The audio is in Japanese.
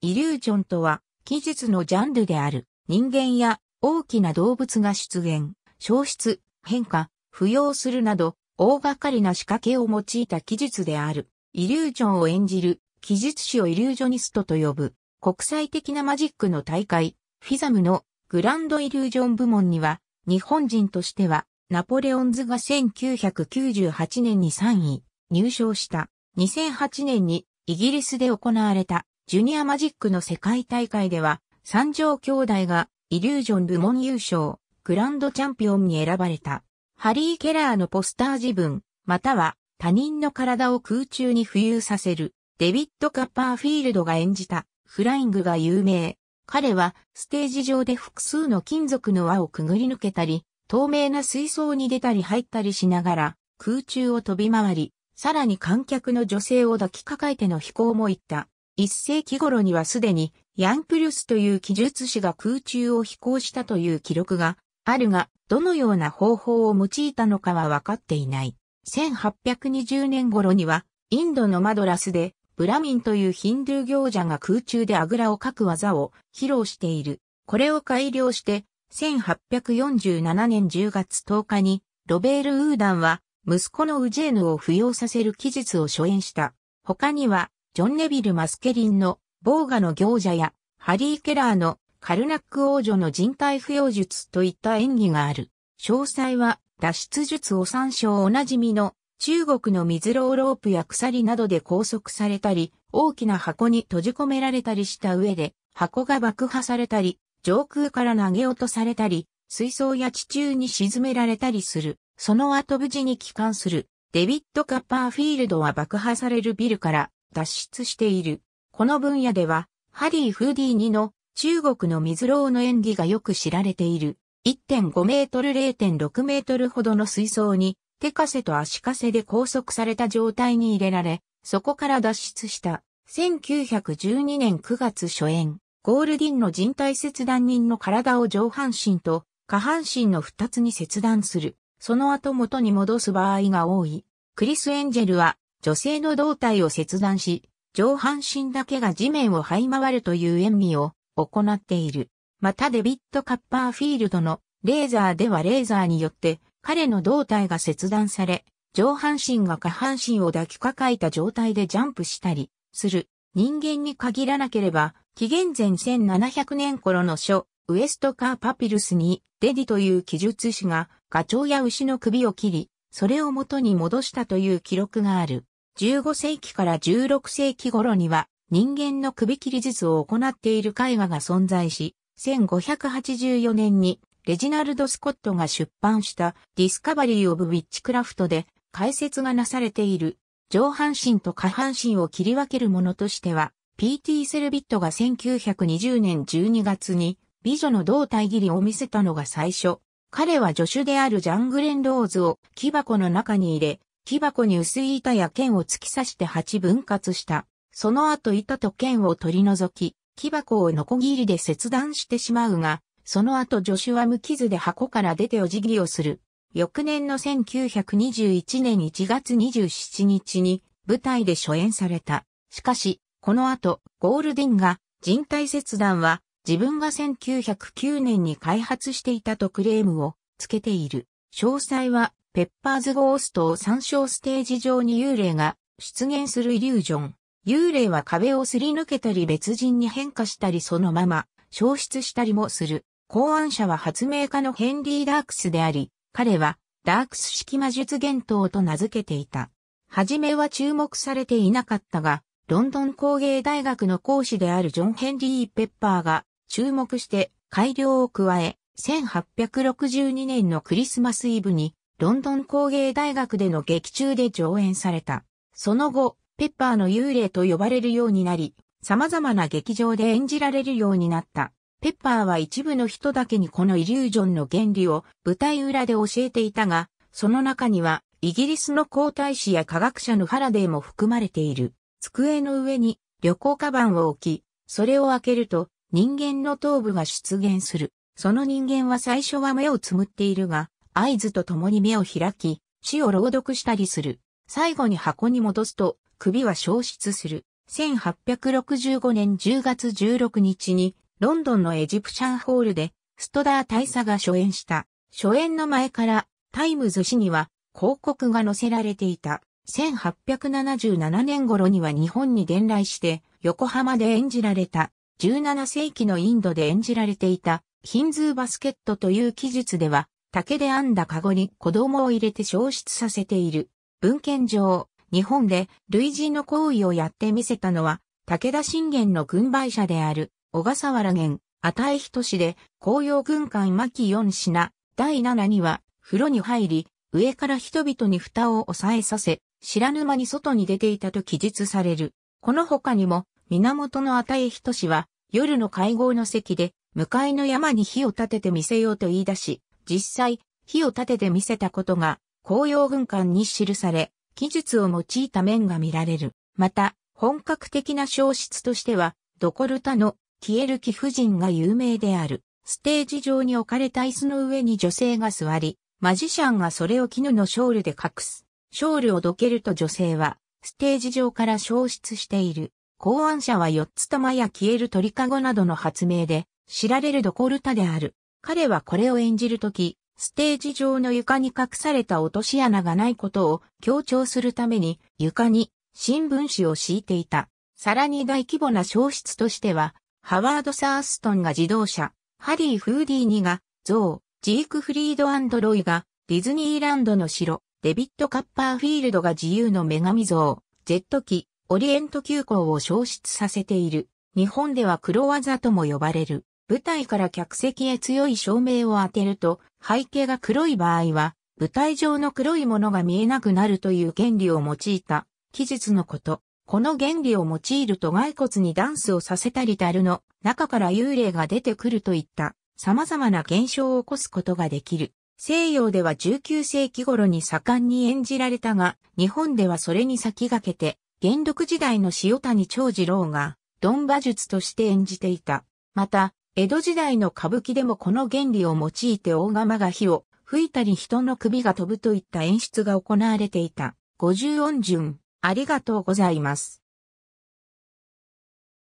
イリュージョンとは、技術のジャンルである、人間や大きな動物が出現、消失、変化、浮揚するなど、大掛かりな仕掛けを用いた技術である。イリュージョンを演じる、技術史をイリュージョニストと呼ぶ。国際的なマジックの大会、フィザムのグランドイリュージョン部門には、日本人としては、ナポレオンズが1998年に3位、入賞した。2008年にイギリスで行われたジュニアマジックの世界大会では、三条兄弟がイリュージョン部門優勝、グランドチャンピオンに選ばれた。ハリー・ケラーのポスター自分、または他人の体を空中に浮遊させる、デビッド・カッパーフィールドが演じた、フライングが有名。彼は、ステージ上で複数の金属の輪をくぐり抜けたり、透明な水槽に出たり入ったりしながら、空中を飛び回り、さらに観客の女性を抱きかかえての飛行も行った。1世紀頃にはすでにヤンプリュスという記述師が空中を飛行したという記録があるが、どのような方法を用いたのかは分かっていない。1820年頃には、インドのマドラスで、ブラミンというヒンドゥー行者が空中であぐらをかく技を披露している。これを改良して、1847年10月10日に、ロベール・ウーダンは、息子のウジェーヌを扶養させる記述を初演した。他には、ジョン・ネビル・マスケリンのボーガの行者や、ハリー・ケラーのカルナック王女の人体扶養術といった演技がある。詳細は脱出術を参照おなじみの中国の水ローロープや鎖などで拘束されたり、大きな箱に閉じ込められたりした上で、箱が爆破されたり、上空から投げ落とされたり、水槽や地中に沈められたりする。その後無事に帰還する。デビッド・カッパーフィールドは爆破されるビルから脱出している。この分野では、ハリー・フーディーニの中国の水楼の演技がよく知られている。1.5メートル0.6メートルほどの水槽に、手枷と足枷で拘束された状態に入れられ、そこから脱出した。1912年9月初演、ゴールディンの人体切断人の体を上半身と下半身の二つに切断する。その後元に戻す場合が多い。クリス・エンジェルは女性の胴体を切断し、上半身だけが地面を這い回るという演技を行っている。またデビット・カッパーフィールドのレーザーではレーザーによって彼の胴体が切断され、上半身が下半身を抱きかかえた状態でジャンプしたりする人間に限らなければ、紀元前1700年頃の書、ウエストカーパピルスに、デディという記述師が、ガチョウや牛の首を切り、それを元に戻したという記録がある。15世紀から16世紀頃には人間の首切り術を行っている絵画が存在し、1584年にレジナルド・スコットが出版したディスカバリー・オブ・ウィッチクラフトで解説がなされている上半身と下半身を切り分けるものとしては、P.T. セルビットが1920年12月に美女の胴体切りを見せたのが最初。彼は助手であるジャングレン・ローズを木箱の中に入れ、木箱に薄い板や剣を突き刺して鉢分割した。その後板と剣を取り除き、木箱をノコギリで切断してしまうが、その後助手は無傷で箱から出てお辞儀をする。翌年の1921年1月27日に舞台で初演された。しかし、この後、ゴールディンが人体切断は自分が1909年に開発していたとクレームをつけている。詳細はペッパーズ・ゴーストを参照ステージ上に幽霊が出現するイリュージョン。幽霊は壁をすり抜けたり別人に変化したりそのまま消失したりもする。考案者は発明家のヘンリー・ダークスであり、彼はダークス式魔術幻灯と名付けていた。はじめは注目されていなかったが、ロンドン工芸大学の講師であるジョン・ヘンリー・ペッパーが注目して改良を加え、1862年のクリスマスイブにロンドン工芸大学での劇中で上演された。その後、ペッパーの幽霊と呼ばれるようになり、様々な劇場で演じられるようになった。ペッパーは一部の人だけにこのイリュージョンの原理を舞台裏で教えていたが、その中にはイギリスの皇太子や科学者のハラデーも含まれている。机の上に旅行カバンを置き、それを開けると人間の頭部が出現する。その人間は最初は目をつむっているが、合図とともに目を開き、死を朗読したりする。最後に箱に戻すと、首は消失する。1865年10月16日に、ロンドンのエジプシャンホールで、ストダー大佐が初演した。初演の前から、タイムズ氏には、広告が載せられていた。1877年頃には日本に伝来して、横浜で演じられた。17世紀のインドで演じられていた、ヒンズーバスケットという記述では、竹で編んだカゴに子供を入れて消失させている。文献上、日本で類似の行為をやってみせたのは、武田信玄の軍配者である、小笠原源、与え人氏で、紅葉軍艦巻四品、第七には、風呂に入り、上から人々に蓋を押さえさせ、知らぬ間に外に出ていたと記述される。この他にも、源の与え人氏は、夜の会合の席で、向かいの山に火を立ててみせようと言い出し、実際、火を立てて見せたことが、紅葉軍艦に記され、技術を用いた面が見られる。また、本格的な消失としては、ドコルタの消える貴婦人が有名である。ステージ上に置かれた椅子の上に女性が座り、マジシャンがそれを絹のショールで隠す。ショールをどけると女性は、ステージ上から消失している。考案者は四つ玉や消える鳥かごなどの発明で、知られるドコルタである。彼はこれを演じるとき、ステージ上の床に隠された落とし穴がないことを強調するために床に新聞紙を敷いていた。さらに大規模な消失としては、ハワード・サーストンが自動車、ハリー・フーディーニが像、ジーク・フリードロイがディズニーランドの城、デビッド・カッパーフィールドが自由の女神像、ジェット機、オリエント急行を消失させている。日本では黒技とも呼ばれる。舞台から客席へ強い照明を当てると、背景が黒い場合は、舞台上の黒いものが見えなくなるという原理を用いた、記述のこと。この原理を用いると骸骨にダンスをさせたり樽の中から幽霊が出てくるといった様々な現象を起こすことができる。西洋では19世紀頃に盛んに演じられたが、日本ではそれに先駆けて、元禄時代の塩谷長次郎が、ドン馬術として演じていた。また、江戸時代の歌舞伎でもこの原理を用いて大釜が火を吹いたり人の首が飛ぶといった演出が行われていた。五十音順、ありがとうございます。